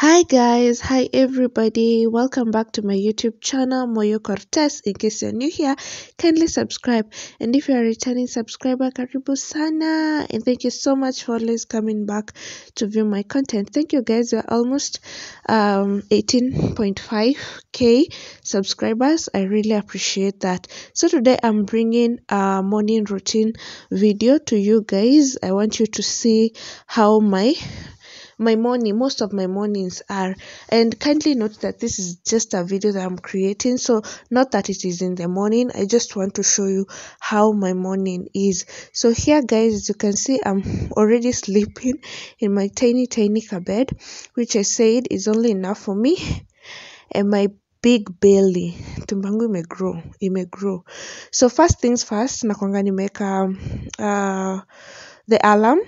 Hi guys, hi everybody, welcome back to my YouTube channel Moyo Cortez. In case you're new here, kindly subscribe. And if you're a returning subscriber, karibu sana. And thank you so much for always coming back to view my content. Thank you guys, we're almost 18.5k um, subscribers. I really appreciate that. So today I'm bringing a morning routine video to you guys. I want you to see how my my morning most of my mornings are and kindly note that this is just a video that i'm creating so not that it is in the morning i just want to show you how my morning is so here guys as you can see i'm already sleeping in my tiny tiny bed which i said is only enough for me and my big belly may grow. It may grow. so first things first nakwanga make uh, the alarm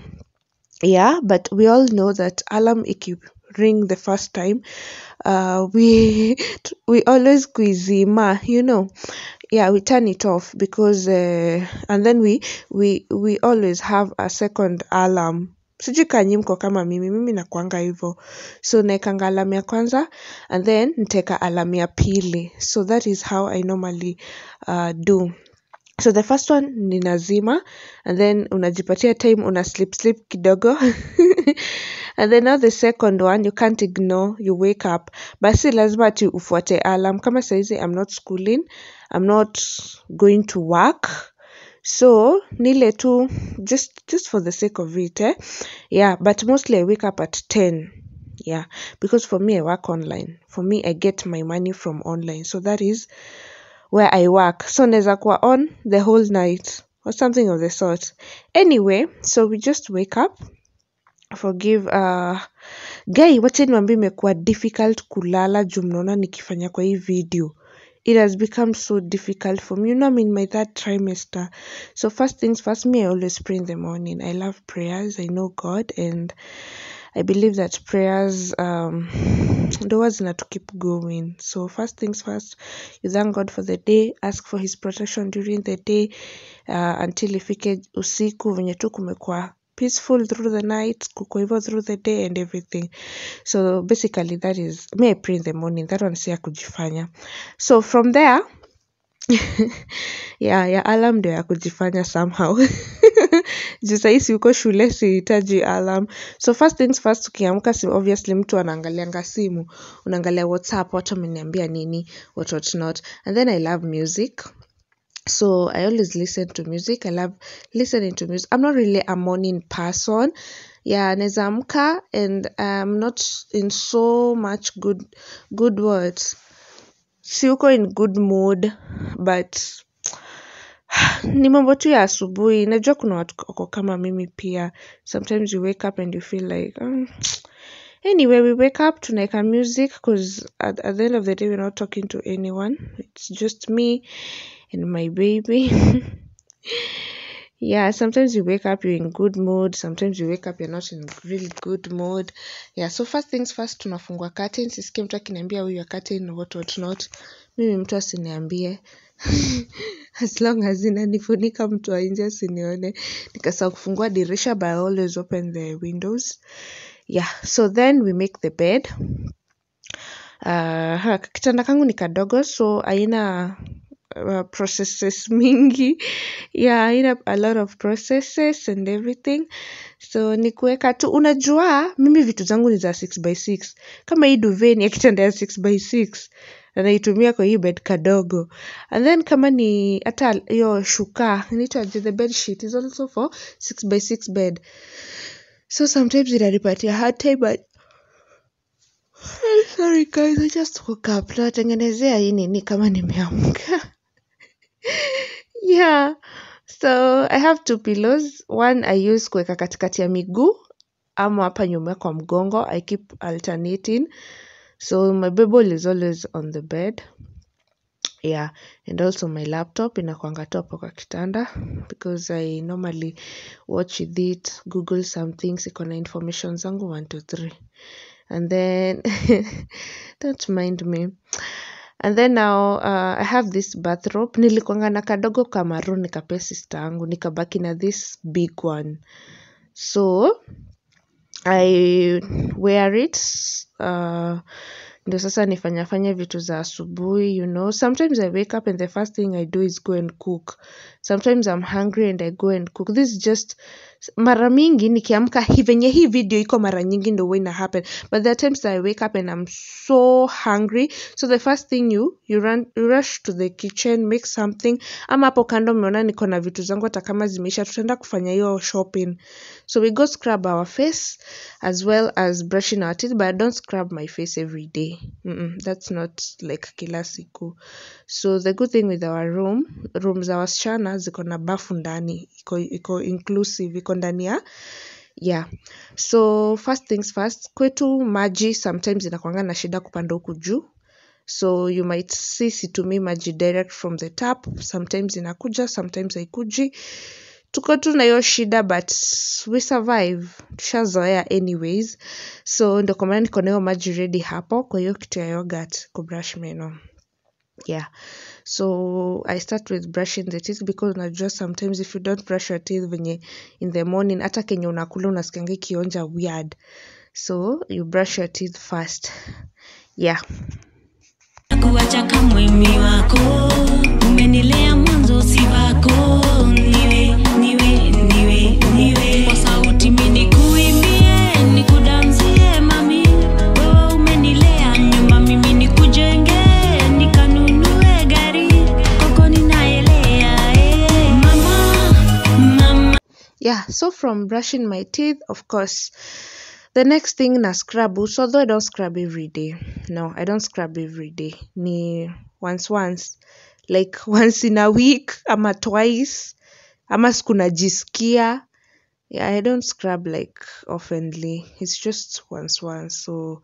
yeah but we all know that alarm ikiring the first time uh, we we always kuizima you know yeah we turn it off because uh, and then we we we always have a second alarm sijui kanyi mko kama mimi mimi nakwanga hivyo so naekanga alamu ya kwanza and then nteka alamu ya pili so that is how i normally uh, do So the first one ni nazima and then unajipatia time una sleep sleep kidogo and then now the second one you can't ignore you wake up but si lazima ati ufuate alarm kama saizi I'm not schooling I'm not going to work so nile tu just just for the sake of it eh? yeah but mostly I wake up at 10 yeah because for me I work online for me I get my money from online so that is where I work. So there's on the whole night or something of the sort. Anyway, so we just wake up forgive uh, guy wacha niwambie imekuwa difficult kulala jumnona nikifanya kwa video it has become so difficult for me you know I'm in my third trimester so first things first me I always pray in the morning I love prayers I know God and I believe that prayers um the words that to keep going. So first things first, you thank God for the day, ask for his protection during the day uh, until ifike usiku venye tu kumekuwa peaceful through the night, kukoivo through the day and everything. So basically that is me I pray in the morning. That one si ya kujifanya. So from there ya alarm ndio ya kujifanya somehow juu sahii uko shule sihitaji alarm so first things first ukiamka si obviously mtu anaangalianga simu unaangalia whatsapp watu wameniambia nini what what not and then i love music so i always listen to music i love listening to music i'm not really a morning person yeah naeza amka and i'm not in so much good good words siuko in good mood but ni mambo tu ya asubuhi najua kuna watu wako kama mimi pia sometimes you wake up and you feel like um, anyway we wake up tunaeka music because at, at the end of the day we're not talking to anyone it's just me and my baby yeah sometimes you wake up you're in good mood sometimes you wake up you're not in really good mood yeah so first things first tunafungua curtain sisikie mtu akiniambia huyu curtain what what not mimi mtu asiniambie as long as inanifunika mtu ainzi asinione nikasahau kufungua dirisha by always open the windows yeah so then we make the bed uh, kitanda kangu ni kadogo so aina uh, processes mingi yeah ina a lot of processes and everything so ni kuweka tu unajua mimi vitu zangu ni za 6 by 6 kama hii duveni ni ya kitanda ya 6 by 6 na naitumia kwa hii bed kadogo and then kama ni hata hiyo shuka inaitwaje the bed sheet is also for 6 by 6 bed so sometimes inanipatia hard time but I'm sorry guys, I just woke up. Nawatengenezea hii nini kama nimeamka. Yeah. So I have two pillows. One I use kuweka katikati ya miguu ama hapa nyuma kwa mgongo. I keep alternating. So my Bible is always on the bed. Yeah, and also my laptop inakwanga top kwa kitanda because I normally watch with it, Google some things, iko na information zangu 1 to 3. And then don't mind me. And then now uh, I have this bathrobe nilikuanga na kadogo kamaru maroon nikapea sister angu nikabaki na this big one. So I wear it uh, ndio sasa nifanyafanya vitu za asubuhi you know sometimes i wake up and the first thing i do is go and cook sometimes i'm hungry and i go and cook this is just mara mingi nikiamka venye hii video iko mara nyingi ndo ina happen but there are times that I wake up and I'm so hungry so the first thing you you run, you rush to the kitchen make something ama hapo kando umeona niko na vitu zangu hata kama zimeisha tutaenda kufanya hiyo shopping so we go scrub our face as well as brushing our teeth but I don't scrub my face every day mm -mm, that's not like kila siku so the good thing with our room room za wasichana ziko na bafu ndani iko, iko inclusive iko iko ndani ya yeah. So first things first, kwetu maji sometimes inakwanga na shida kupanda huku juu so you might see situmii maji direct from the tap sometimes inakuja sometimes haikuji tuko tu na hiyo shida but we survive tushazoea anyways so ndo kwa maana niko maji redi hapo kwa hiyo kitu ya kubrush meno yeah So I start with brushing the teeth because unajua sometimes if you don't brush your teeth venye in the morning hata kenye unakula unasikianga ikionja weird. So you brush your teeth first. Yeah. Kuwacha kamwe wako umenilea mwanzo sivako yeah so from brushing my teeth of course the next thing na scrub oh, so although i don't scrub every day no i don't scrub every day ni once once like once in a week ama twice ama siku najisikia yeah, i don't scrub like oftenly it's just once once so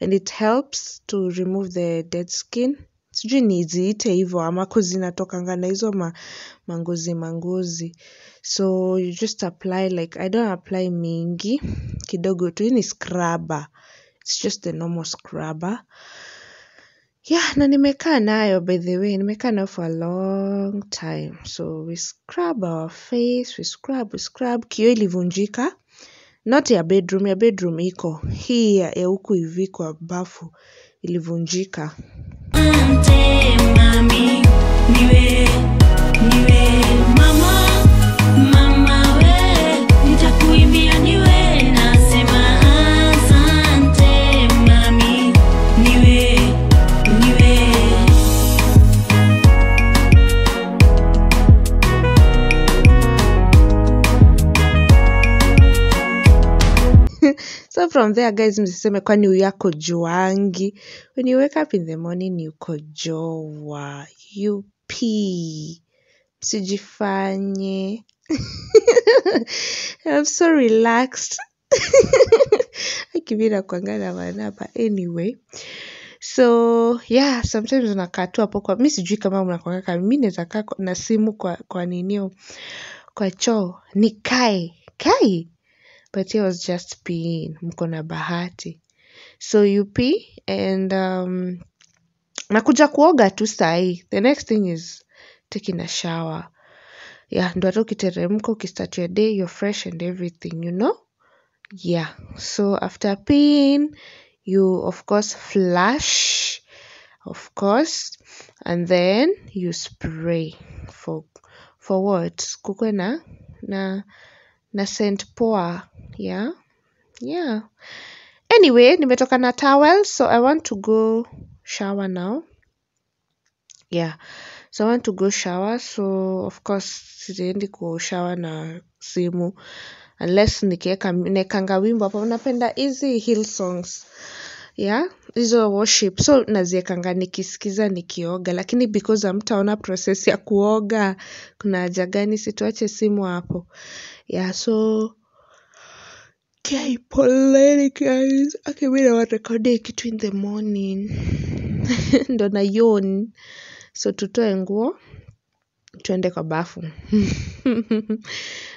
and it helps to remove the dead skin sijui niziite hivyo ama kuzinatokanga na hizo mangozi mangozi So you just apply like I don't apply mingi kidogo tu. Hii ni scrubber. It's just the normal scrubber. Yeah, na nimekaa nayo by the way, nimekaa nayo for a long time. So we scrub our face, we scrub, we scrub. Kioo ilivunjika. Not ya bedroom, ya bedroom iko. Hii ya huku hivi kwa bafu ilivunjika. Niwe, niwe. So from there guys, msiseme kwani huyu ako juangi. When you wake up in the morning yuko joa up, msijifanye I'm so relaxed akivira kuangana wanapa anyway so yeah sometimes unakaa tu hapo kwa mi sijui kama mnakwanga mi naweza kaa na simu kwa kwa ninio kwa choo nikae kai but here was just peeing mko na bahati so you pee and um, nakuja kuoga tu sahii the next thing is taking a shower yeah ndo hata ukiteremka ukistart your day you're fresh and everything you know yeah so after peeing you of course flush of course and then you spray for for what kukwe na na na St poa. Yeah. Yeah. Anyway, nimetoka na towel, so I want to go shower now. Yeah. So I want to go shower. So of course ku shower na simu unless nikiweka nekanga wimbo hapo, napenda easy hill songs ya hizo worship so naziekanga nikisikiza nikioga lakini because amtaona process ya kuoga kuna haja gani situache simu hapo yeah so Okay, poleni guys. Okay, mi nawarekodie kitu in the morning ndo na yon so tutoe nguo tuende kwa bafu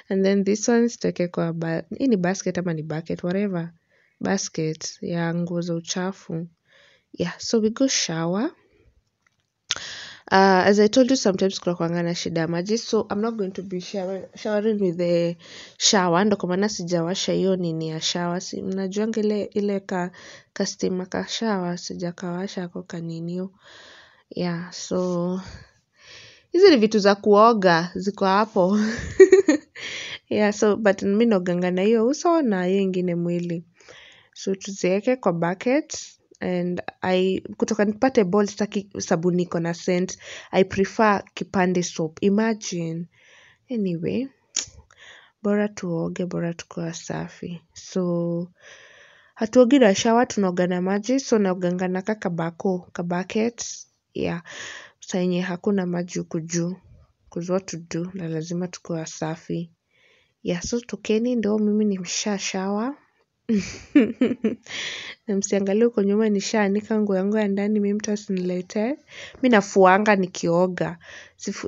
and then this one sitake kwa ba hii ni basket ama ni bucket whatever basket ya nguo za uchafu. Yeah, so we go shower. Uh, as I told you, sometimes kuna kuanga na shida ya maji, so I'm not going to be shower, showering with the shower. Ndo kwa maana sijawasha hiyo nini ya shower. Si mnajua ile ile ka kastima ka shower sijakawasha ako kaninio. Yeah, so hizi ni vitu za kuoga ziko hapo. yeah, so but mi naoganga na hiyo uso na hiyo ingine mwili. So tuzieke kwa bucket and I kutoka nipate bol sitaki sabuni iko na sent I prefer kipande soap imagine anyway bora tuoge bora tukiwa safi so hatuogi na shawa tunaoga na maji so naoganga na ka kabako yeah saa hakuna maji huku juu cause tudu na lazima safi ya yeah so tokeni ndo mimi nimesha shawa na msiangalie huko nyuma nishaanika nguo yangu ya ndani mi mtu asiniletee. Mi nafuanga nikioga.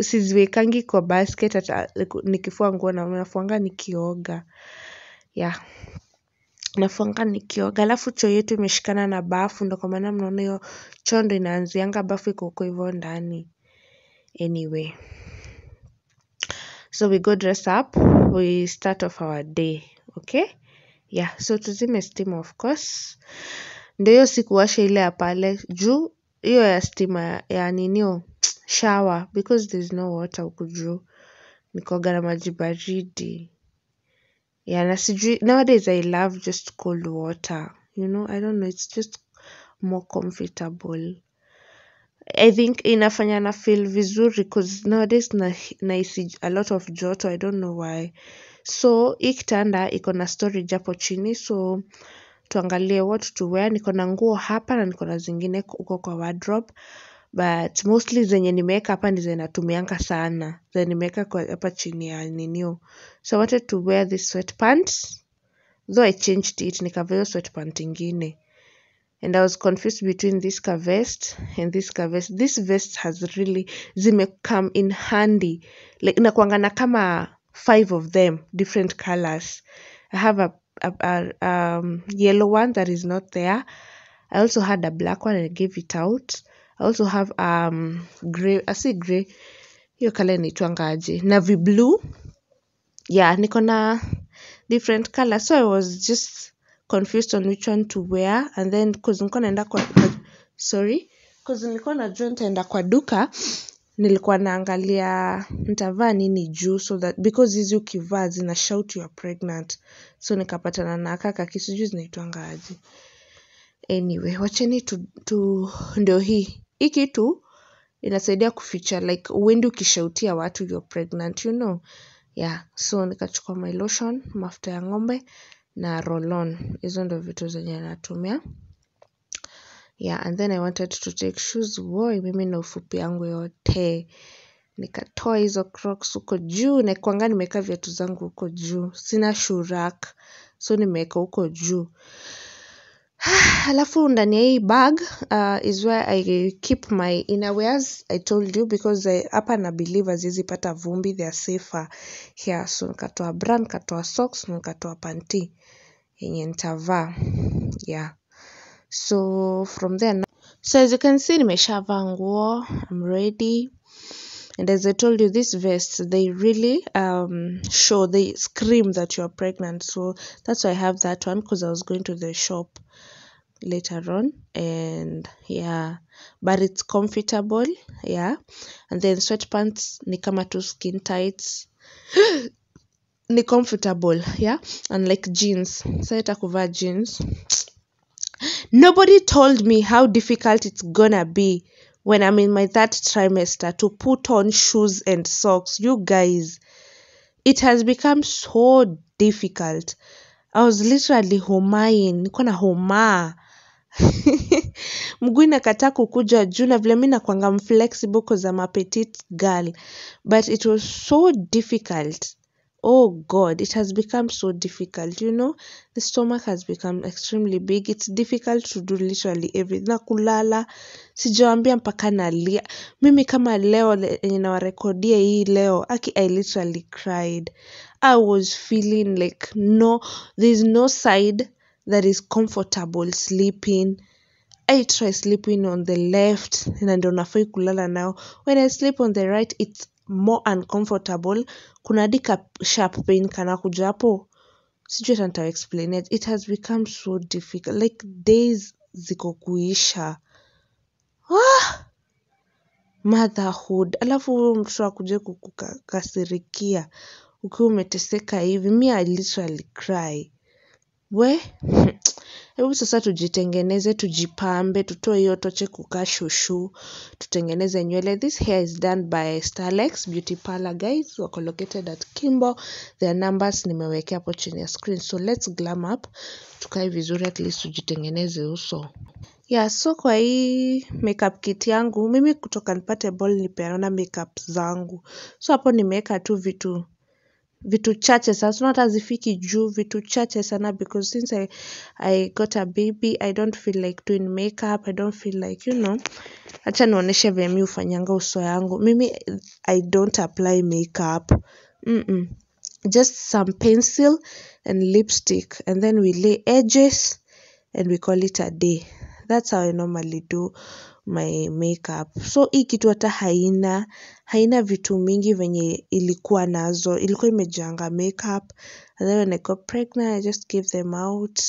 Siziwekangi kwa basket hata nikifua nguo nafuanga nikioga. Yeah. Nafuanga nikioga. Alafu choo yetu imeshikana na bafu ndo kwa maana mnaona hiyo choo ndo inaanzianga bafu iko huko hivo ndani. Anyway. So we go dress up. We start off our day. Okay? Yeah, so tuzime stima of course. Ndio hiyo sikuwasha ile ya pale juu hiyo ya stima ya ninio oh, shower because there's no water huku juu. Nikuwaga na maji baridi. Yeah, na sijui nowadays I love just cold water. You know, I don't know, it's just more comfortable. I think inafanya na feel vizuri because nowadays na isi a lot of joto. I don't know why. So hii kitanda iko na storage hapo chini so tuangalie what to wear. Niko na nguo hapa na niko na zingine huko kwa wardrobe but mostly zenye nimeweka hapa ni zenye natumianga sana zenye nimeweka kwa hapa chini ya nini. so I wanted to wear this sweatpants though I changed it nikavaa hiyo sweatpant ingine and I was confused between this vest and this vest this vest has really zime come in handy like inakuangana kama five of them, different colors. I have a, a, a um, yellow one that is not there. I also had a black one and I gave it out. I also have um, gray, I see gray, hiyo color inaitwangaje, navy blue. Yeah, niko na different colors. So I was just confused on which one to wear and then cause nilikuwa naenda kwa sorry cause nilikuwa najua nitaenda kwa duka nilikuwa naangalia nitavaa nini juu so that because hizi ukivaa zina shout you are pregnant so nikapatana na kakaki sijui zinaitwanga aje anyway wacheni tu, tu ndio hii hii kitu inasaidia kuficha like uendi ukishautia watu are pregnant you know yeah so nikachukua my lotion mafuta ya ng'ombe na rolon hizo ndo vitu zenye natumia Yeah and then I wanted to take shoes boy mimi na ufupi yangu yote. Nikatoa hizo crocs huko juu nakuanga nimeeka viatu zangu huko juu. Sina shurak so nimeeka huko juu. Halafu ndani ya hii bag uh, is where I keep my inner I told you because hapa na believe haziezi pata vumbi they are safer here so nikatoa bra nikatoa socks nikatoa panty yenye nitavaa yeah. So from then, so as you can see, nimeshavaa nguo, I'm ready. And as I told you, this vest they really um, show, they scream that you're pregnant. So that's why I have that one because I was going to the shop later on. And yeah, but it's comfortable. Yeah. And then sweatpants, ni kama tu skin tights. ni comfortable. Yeah. And like jeans. Sasa so, kuvaa jeans Nobody told me how difficult it's gonna be when I'm in my third trimester to put on shoes and socks. You guys, it has become so difficult. I was literally homain niko na homaa mguu inakataa kukuja juu na vile mi nakwanga mflexible cause I'm a petite girl but it was so difficult oh god it has become so difficult you know the stomach has become extremely big it's difficult to do literally everything na kulala sijawambia mpaka nalia mimi kama leo yenye nawarekodia hii leo aki i literally cried i was feeling like no there's no side that is comfortable sleeping I try sleeping on the left na ndo nafai kulala nao when I sleep on the right it's more uncomfortable kunaandika sharp pain kuja hapo sijui hata nita explain it it has become so difficult like days ziko kuisha ah! motherhood alafu huyo mtoto akuje kukukasirikia ukiwa umeteseka hivi mi i literally cry we Hebu sasa tujitengeneze, tujipambe, tutoe hiyo toche kukaa shushu, tutengeneze nywele. This hair is done by Starlex Beauty Parlor guys, wako located at Kimbo. Their numbers nimewekea hapo chini ya screen. So let's glam up. Tukae vizuri at least tujitengeneze uso. Yeah, so kwa hii makeup kit yangu mimi kutoka nipate ball nipeana makeup zangu. So hapo nimeweka tu vitu vitu chache sana so hata zifiki juu vitu chache sana because since I, I got a baby I don't feel like doing makeup I don't feel like you know hacha nionyeshe vemi ufanyanga hufanyanga uso yangu mimi I don't apply makeup mm -mm. just some pencil and lipstick and then we lay edges and we call it a day that's how I normally do my makeup. So hii kitu hata haina, haina vitu mingi venye ilikuwa nazo, ilikuwa imejanga makeup, and then when I got pregnant I just gave them out.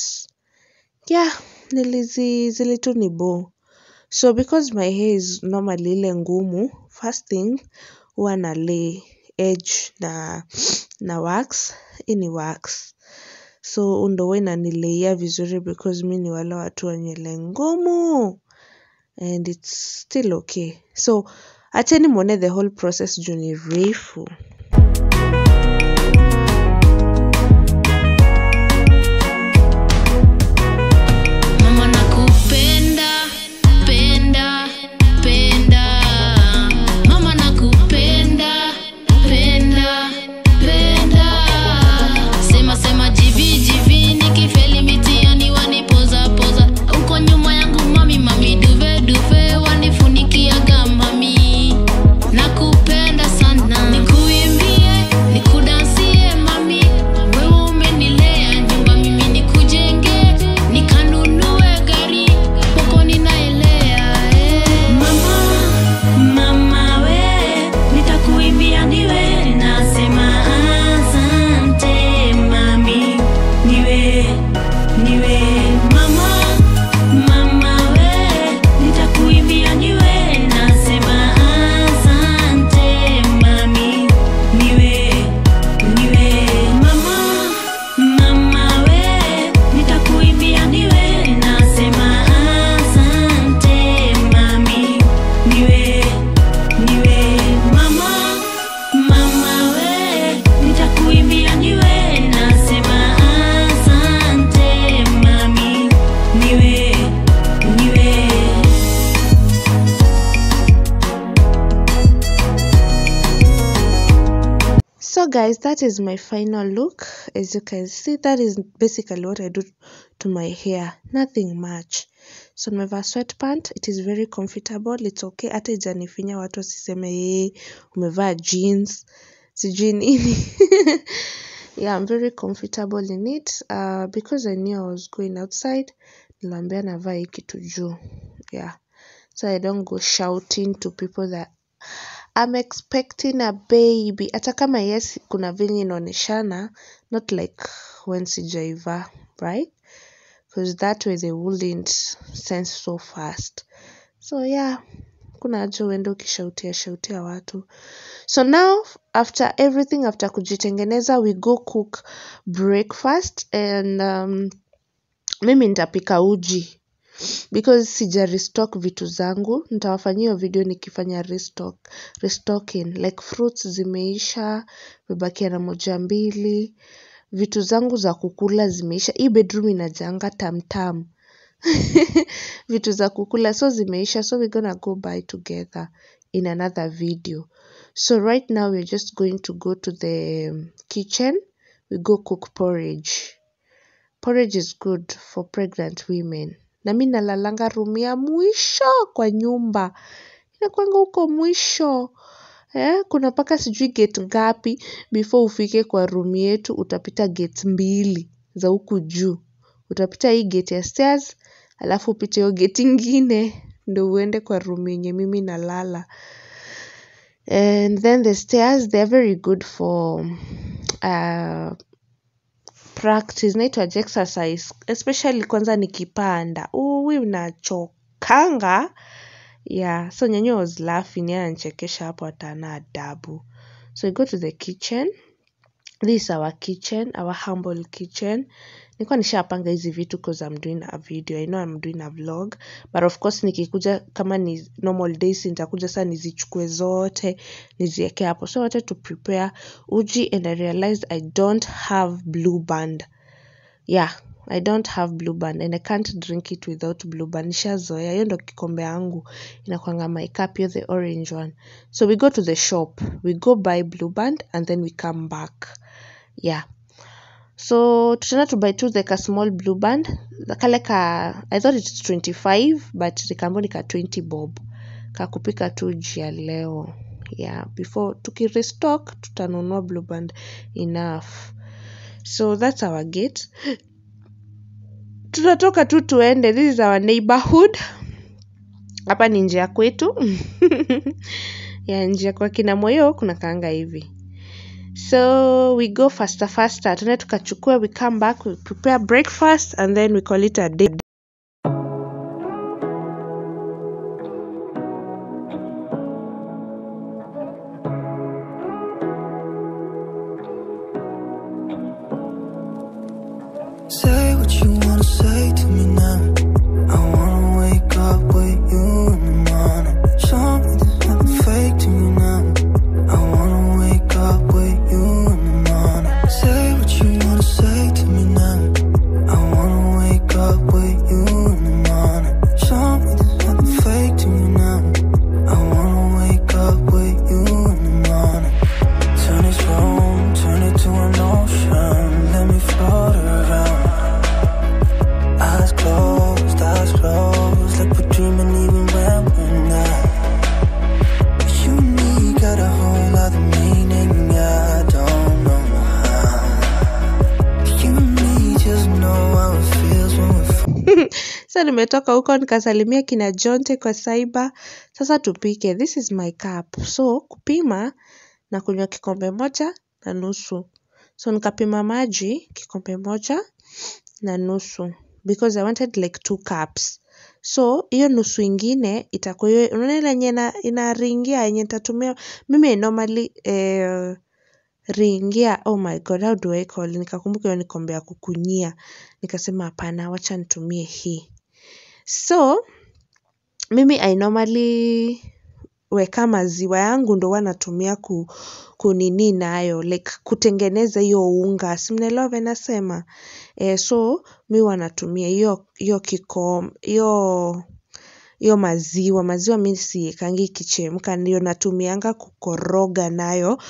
Yeah, nilizi, zilitunibo. So because my hair is normally ile ngumu, first thing huwa na lay edge na, na wax, hii ni wax. So ndio huwa inanilayer vizuri because mi ni wale watu wa nywele ngumu. and it's still okay so any moment, the whole process juu ni refu that is my final look as you can see that is basically what i do to my hair nothing much so nimevaa sweatpant it is very comfortable it's okay hata ijanifinya watu wasiseme yeye umevaa jeans sijui nini yeah i'm very comfortable in it uh, because i knew i was going outside niliambia navaa hii kitu juu yeah so i don't go shouting to people that I'm expecting a baby hata kama yes kuna venye inaoneshana not like when sijaivaa right because that way they wouldn't sense so fast so yeah kuna haja uende ukishautia shautia watu so now after everything after kujitengeneza we go cook breakfast and um, mimi nitapika uji Because sija restock vitu zangu, nitawafanyia video nikifanya restock, restocking, like fruits zimeisha, mebakia na moja mbili, vitu zangu za kukula zimeisha, hii bedroom inajanga tamtam, vitu za kukula so zimeisha, so we gonna go buy together in another video. So right now we're just going to go to the um, kitchen. We go cook porridge. Porridge is good for pregnant women na mi nalalanga rumu ya mwisho kwa nyumba kwanga huko mwisho eh, kuna mpaka sijui gate ngapi before ufike kwa room yetu utapita gate mbili za huku juu utapita hii gate ya stairs alafu upite hiyo gate ingine ndo uende kwa room yenye mimi nalala and then the stairs are very good for uh, practice inaitwaje exercise especially kwanza nikipanda uwi unachokanga yeah so nyanya was laughing yeye ananichekesha hapo atana adabu so we go to the kitchen this is our kitchen our humble kitchen Nilikuwa nishapanga hizi vitu cause I'm doing a video. I know I'm doing a vlog. But of course nikikuja kama ni normal days nitakuja sasa nizichukue zote niziweke hapo. So I wanted to prepare uji and I realized I don't have blue band. Yeah, I don't have blue band and I can't drink it without blue band. Nishazoea hiyo ndo kikombe yangu inakwanga my cup hiyo the orange one. So we go to the shop, we go buy blue band and then we come back. Yeah. So tutaenda tu buy tu the ka small blue band kale ka I thought it's 25 but nikaambiwa ni ka 20 bob kakupika tu jia leo yeah before tukirestock tutanunua blue band enough so that's our gate tunatoka tu tuende this is our neighborhood hapa ni njia kwetu ya njia kwa kina moyo kuna kaanga hivi So we go faster faster. Tuende tukachukue, we come back, we prepare breakfast and then we call it a day. tumetoka huko nikasalimia kina Jonte kwa cyber. Sasa tupike. This is my cup. So kupima na kunywa kikombe moja na nusu. So nikapima maji kikombe moja na nusu because I wanted like two cups. So hiyo nusu ingine itakuwa hiyo unaona ile yenye inaringia yenye nitatumia mimi normally eh, ringia oh my god how do I call nikakumbuka hiyo ni kombe ya kukunyia nikasema hapana wacha nitumie hii So, mimi I normally weka maziwa yangu ndo huwa natumia kunini nayo, like kutengeneza hiyo unga. Si mnaelewa venye nasema? Eh, so, mi huwa natumia hiyo maziwa. Maziwa mi siekangi ikichemka ndio natumianga kukoroga nayo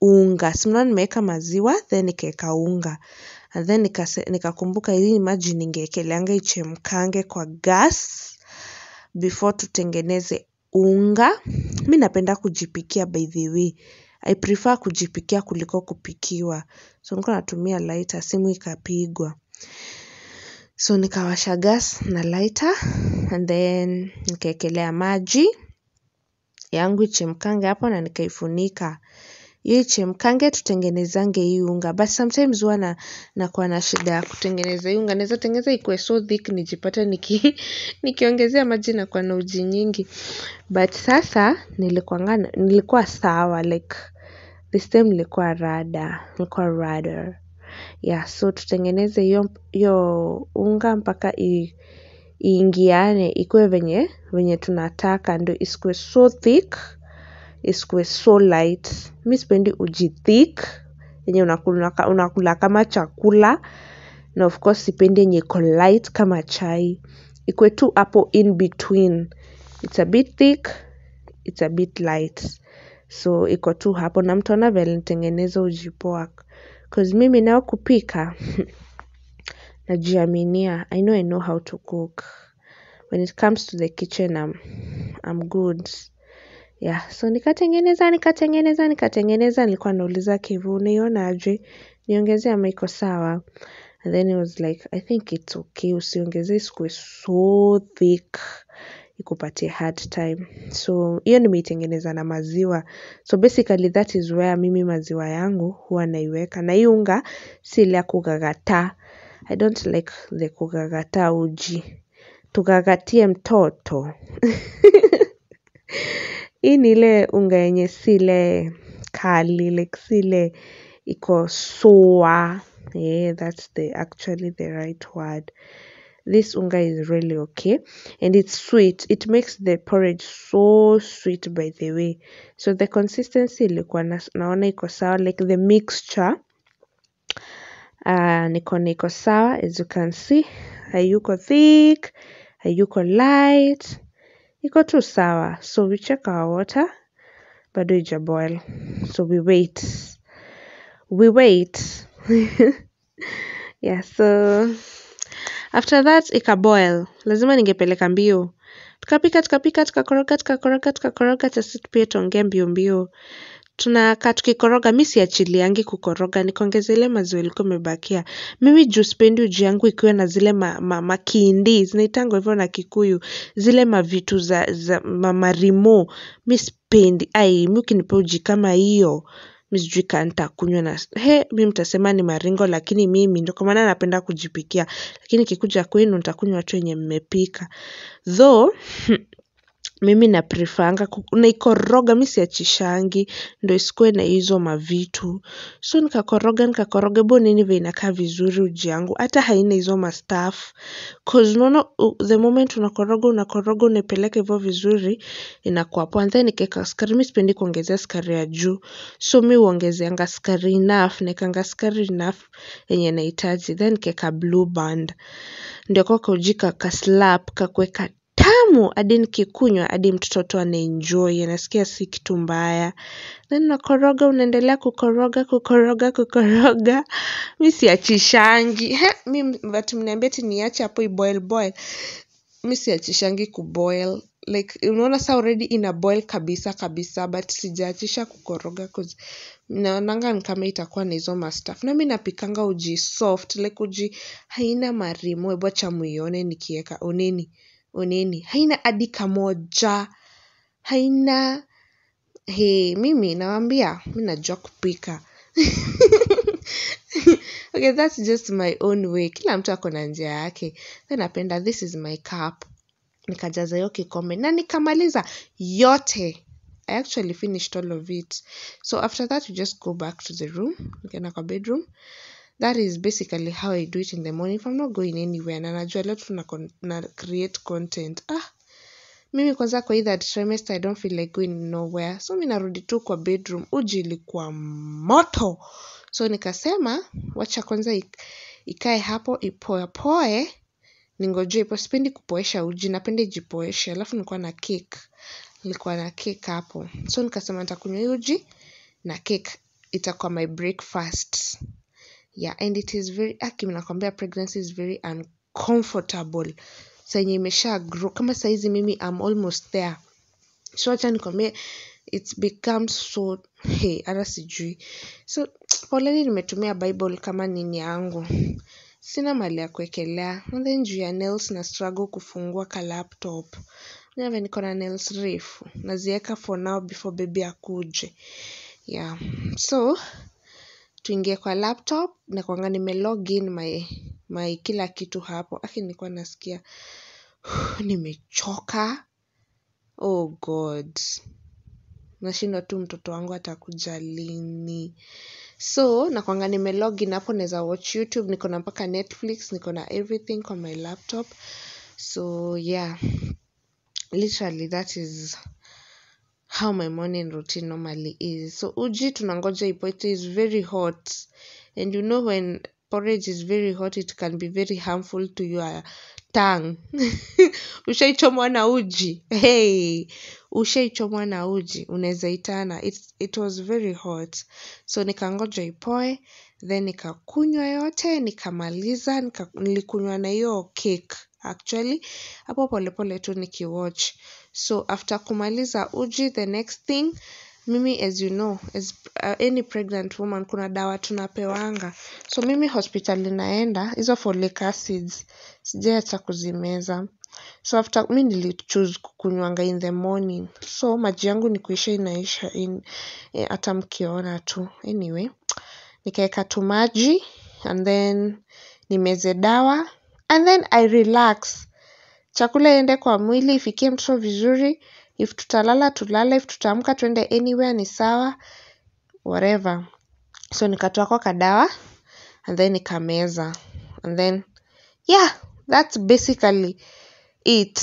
unga. Si mnaona nimeeka maziwa, then nikaeka unga and then nikakumbuka hii maji ningeekeleanga ichemkange kwa gas before tutengeneze unga. Mi napenda kujipikia by the way. I prefer kujipikia kuliko kupikiwa. So niko natumia lighter, simu ikapigwa. So nikawasha gas na lighter and then nikaekelea maji yangu ichemkange hapo na nikaifunika ye chemkange tutengenezange hii unga but sometimes huwa na nakuwa na shida ya kutengeneza hii unga naeza tengeneza ikuwe so thick nijipate niki nikiongezea maji kwa na uji nyingi but sasa nilikuanga nilikuwa sawa like this time nilikuwa rada nilikuwa rada yeah so tutengeneze hiyo hiyo unga mpaka i iingiane ikuwe venye venye tunataka ndo isikuwe so thick isikuwe so light mi sipendi uji thick yenye unakula, kama chakula na of course sipendi yenye iko light kama chai ikuwe tu hapo in between it's a bit thick it's a bit light so iko tu hapo na mtu vile nitengeneza uji poa cause mimi nao kupika najiaminia i know i know how to cook when it comes to the kitchen i'm, I'm good Yeah, so nikatengeneza, nikatengeneza, nikatengeneza, nilikuwa nauliza kivu unaiona aje? Niongezee ama iko sawa? And then it was like, I think it's okay, usiongezee isikuwe so thick ikupatie hard time. So hiyo nimeitengeneza na maziwa. So basically that is where mimi maziwa yangu huwa naiweka. Na hii unga si ile ya kugagata. I don't like the kugagata uji. Tugagatie mtoto. Hii ni ile unga yenye si ile kali, like si ile iko sua Yeah, that's the actually the right word. This unga is really okay and it's sweet. It makes the porridge so sweet by the way. So the consistency ilikuwa naona iko sawa like the mixture uh, niko niko sawa as you can see hayuko thick hayuko light iko tu sawa. So we check our water, bado ija boil. So we wait, we wait yeah, so after that ikaboil. Lazima ningepeleka mbio, tukapika tukapika, tukakoroga tukakoroga tukakoroga, sasa pia tuongee mbio mbio tunakaa tukikoroga mi siachiliangi kukoroga nikaongeze ile maziwa ilikuwa imebakia mimi juu sipendi uji yangu ikiwa na zile ma, ma, makindi zinaitangwa hivyo na kikuyu zile mavitu za, za mamarimo mi sipendi ai mi ukinipea uji kama hiyo mi sijui kaa nitakunywa na he mi mtasema ni maringo lakini mimi ndo kwa maana napenda kujipikia lakini ikikuja kwenu nitakunywa tu yenye mmepika though mimi na prifanga naikoroga mi siachishangi ndo isikuwe na hizo mavitu so nikakoroga nikakoroga bo nini venye inakaa vizuri uji yangu hata haina hizo mastaff cause unaona the moment unakoroga unakoroga unaipeleka hivyo vizuri inakuwa poa then nikaeka sukari mi sipendi kuongezea sukari ya juu so mi huongezeanga sukari enough naekanga sukari enough yenye nahitaji then nikaeka blue band ndio kwa kujika kaslap kakueka kitamu hadi nikikunywa hadi mtoto tu anaenjoy anasikia si kitu mbaya then unakoroga unaendelea kukoroga kukoroga kukoroga mi siachishangi mi vati mniambia ti niache hapo iboil boil mi siachishangi kuboil like unaona saa already ina boil kabisa kabisa but sijaachisha kukoroga naonanga ni kama itakuwa na hizo mastaf na mi napikanga uji soft like uji haina marimo ebocha muione nikiweka unini unini haina hadi kamoja haina he mimi nawambia mi najua kupika okay that's just my own way kila mtu ako na njia yake mi napenda this is my cup nikajaza hiyo kikombe na nikamaliza yote I actually finished all of it so after that we just go back to the room nikaenda kwa bedroom That is basically how I do it in the morning. If I'm not going anywhere na najua leo tu na create content. Ah, mimi kwanza kwa hii that trimester I don't feel like going nowhere. So mi narudi tu kwa bedroom. Uji ilikuwa moto. So nikasema wacha kwanza ikae hapo ipoepoe ningojua ipo. Sipendi kupoesha uji, napenda ijipoeshe. Alafu nilikuwa na cake. Nilikuwa na cake hapo. So nikasema nitakunywa hii uji na cake itakuwa my breakfast yeah and it is very aki ah, nakwambia pregnancy is very uncomfortable saenye imesha grow kama saizi mimi am almost there so hacha nikwambia its become so hey hata sijui so poleni nimetumia bible kama nini yangu sina mali ya kuekelea then juu ya nails na struggle kufungua ka laptop nave niko na nails refu nazieka for now before baby akuje yeah so tuingie kwa laptop nime nimelogin my, my kila kitu hapo aki nilikuwa nasikia nimechoka oh god nashindwa tu mtoto wangu atakuja lini so nakwanga nimelogin hapo naweza watch youtube niko na mpaka netflix niko na everything kwa my laptop so yeah literally that is how my morning routine normally is. So uji tunangoja ipote is very hot and you know when porridge is very hot it can be very harmful to your tongue. Ushaichomwa na uji. Hey, ushaichomwa na uji. Unaweza itana. It, it was very hot. So nikangoja ipoe then nikakunywa yote nikamaliza nilikunywa na hiyo cake actually hapo polepole tu nikiwatch so after kumaliza uji the next thing mimi as you know as uh, any pregnant woman kuna dawa tunapewanga so mimi hospitali naenda hizo folic acids sijaacha kuzimeza so after mi nilichoose kukunywanga in the morning so maji yangu ni kuisha inaisha in, eh, hata mkiona tu anyway nikaeka tu maji and then nimeze dawa and then I relax. Chakula iende kwa mwili, ifikie mtoto vizuri, if tutalala tulale, if tutaamka tuende anywhere ni sawa, whatever. So nikatoa kwa kadawa and then nikameza and then yeah that's basically it.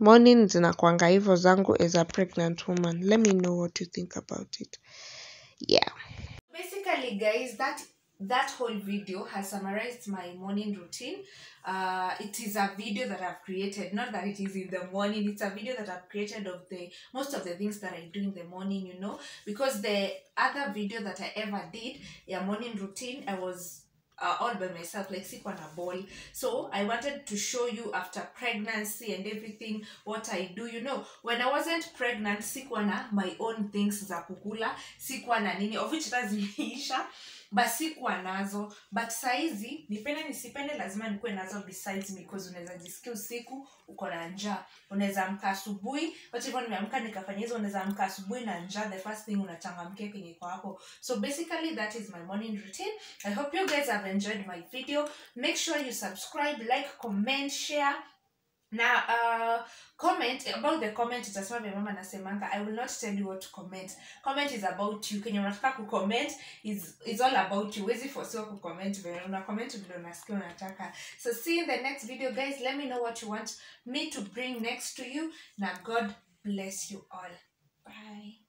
Morning zinakuanga hivo zangu as a pregnant woman. Let me know what you think about it. Yeah. Basically guys that that whole video has summarized my morning routine. Uh, it is a video that I've created, not that it is in the morning, it's a video that I've created of the most of the things that I do in the morning, you know, because the other video that I ever did, yeah, morning routine, I was uh, all by myself like sikuwa na ball so i wanted to show you after pregnancy and everything what i do you know when i wasn't pregnant sikuwa na my own things za kukula sikuwa na nini of which it has basi kuwa nazo but saizi nipende nisipende lazima nikuwe nazo besides me because unaweza jisikia usiku uko na njaa unaweza amka asubuhi wacha hivyo nimeamka nikafanya hizo unaweza amka asubuhi na njaa the first thing unachangamkia kenye kwa hapo so basically that is my morning routine i hope you guys have enjoyed my video make sure you subscribe like comment share na uh, comment about the comment itasema vya mama nasemanga i will not tell you what to comment comment is about you kenye unataka kucomment is, is all about you huwezi forsiwa kucomment vile una comment vile unasikia unataka so see in the next video guys let me know what you want me to bring next to you na god bless you all bye